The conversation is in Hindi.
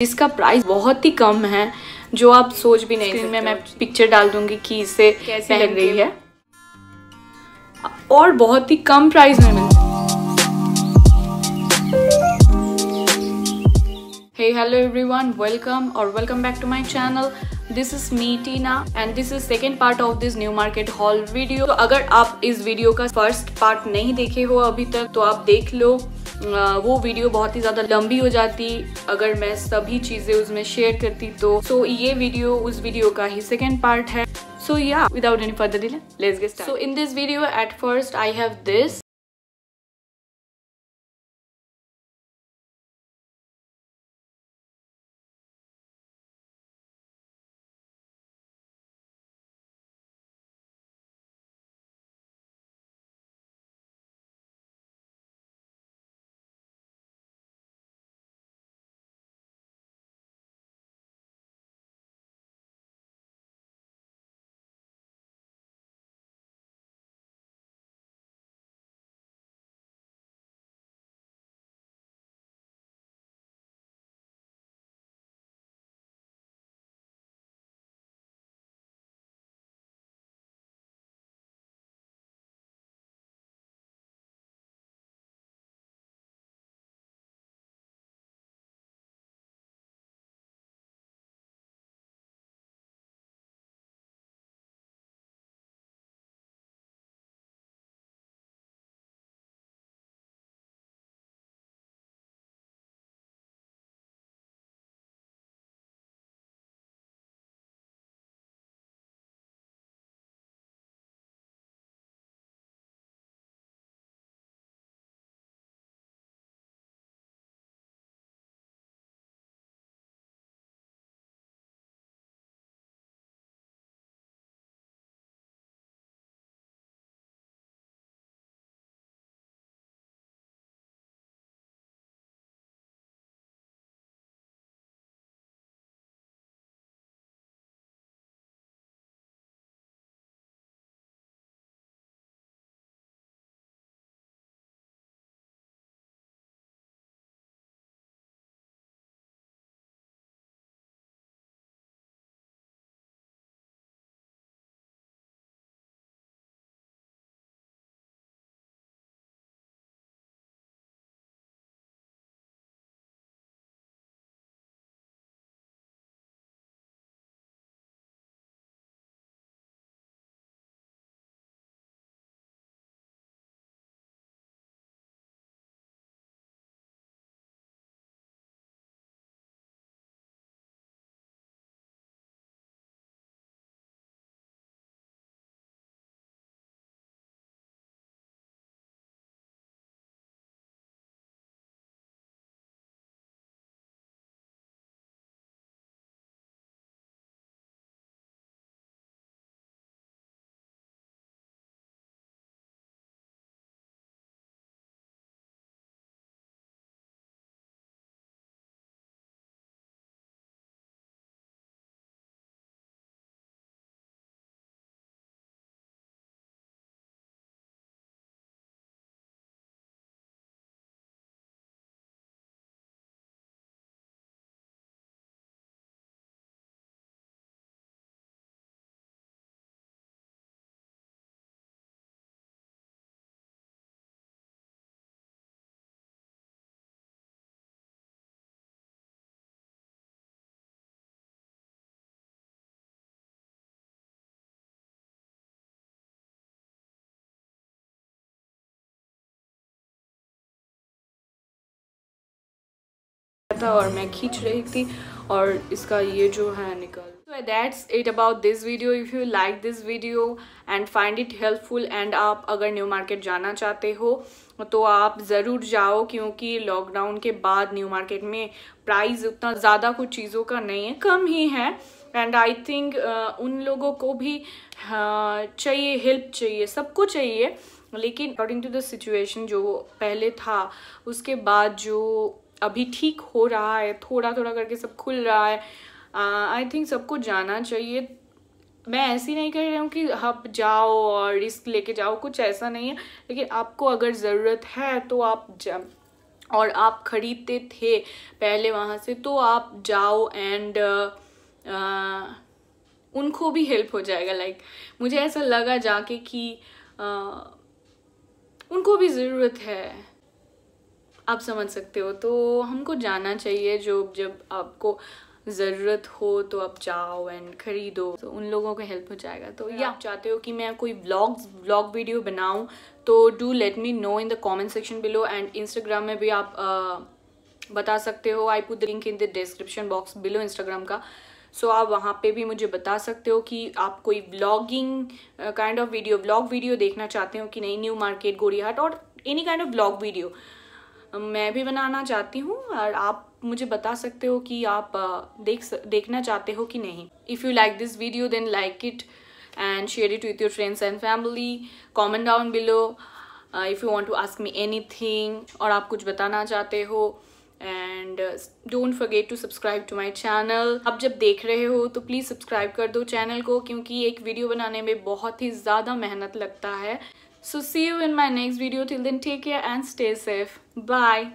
इसका प्राइस बहुत ही कम है जो आप सोच भी नहीं स्क्रीन में मैं पिक्चर डाल दूंगी कि इसे कैसी पहन रही है और बहुत ही कम प्राइस में मिलती Hey hello everyone welcome or welcome back to my channel this is me Tina and this is second part of this new market haul video तो अगर आप इस वीडियो का फर्स्ट पार्ट नहीं देखे हो अभी तक तो आप देख लो वो वीडियो बहुत ही ज़्यादा लंबी हो जाती अगर मैं सभी चीज़ें उसमें शेयर करती तो सो so, ये वीडियो उस वीडियो का ही सेकेंड पार्ट है सो या without any further delay let's get so in this video at first I have this था और मैं खींच रही थी और इसका ये जो है निकल So that's it about this video. If you like this video and find it helpful and आप अगर न्यू मार्केट जाना चाहते हो तो आप ज़रूर जाओ क्योंकि लॉकडाउन के बाद न्यू मार्केट में प्राइस उतना ज़्यादा कुछ चीज़ों का नहीं है कम ही है एंड आई थिंक उन लोगों को भी uh, चाहिए हेल्प चाहिए सबको चाहिए लेकिन अकॉर्डिंग टू द सिचुएशन जो पहले था उसके बाद जो अभी ठीक हो रहा है थोड़ा थोड़ा करके सब खुल रहा है आई थिंक सबको जाना चाहिए मैं ऐसी नहीं कह रही हूँ कि आप जाओ और रिस्क लेके जाओ कुछ ऐसा नहीं है लेकिन आपको अगर ज़रूरत है तो आप जा और आप ख़रीदते थे पहले वहाँ से तो आप जाओ एंड उनको भी हेल्प हो जाएगा लाइक like, मुझे ऐसा लगा जाके कि उनको भी ज़रूरत है आप समझ सकते हो तो हमको जाना चाहिए जो जब आपको ज़रूरत हो तो आप जाओ एंड ख़रीदो तो उन लोगों को हेल्प हो जाएगा तो ये आप चाहते हो कि मैं कोई ब्लॉग ब्लॉग वीडियो बनाऊँ तो do let me know in the comment section below and Instagram में भी आप बता सकते हो I put the link in the description box below Instagram का सो so, आप वहाँ पे भी मुझे बता सकते हो कि आप कोई blogging kind of video blog video देखना चाहते हो कि नहीं न्यू मार्केट गोरीहाट और any kind of blog video मैं भी बनाना चाहती हूँ और आप मुझे बता सकते हो कि आप देख देखना चाहते हो कि नहीं if you like this video then like it and share it with your friends and family comment down below if you want to ask me any anything आप कुछ बताना चाहते हो and don't forget to subscribe to my channel आप जब देख रहे हो तो प्लीज़ सब्सक्राइब कर दो चैनल को क्योंकि एक वीडियो बनाने में बहुत ही ज़्यादा मेहनत लगता है So see you in my next video. Till then, take care and stay safe. Bye.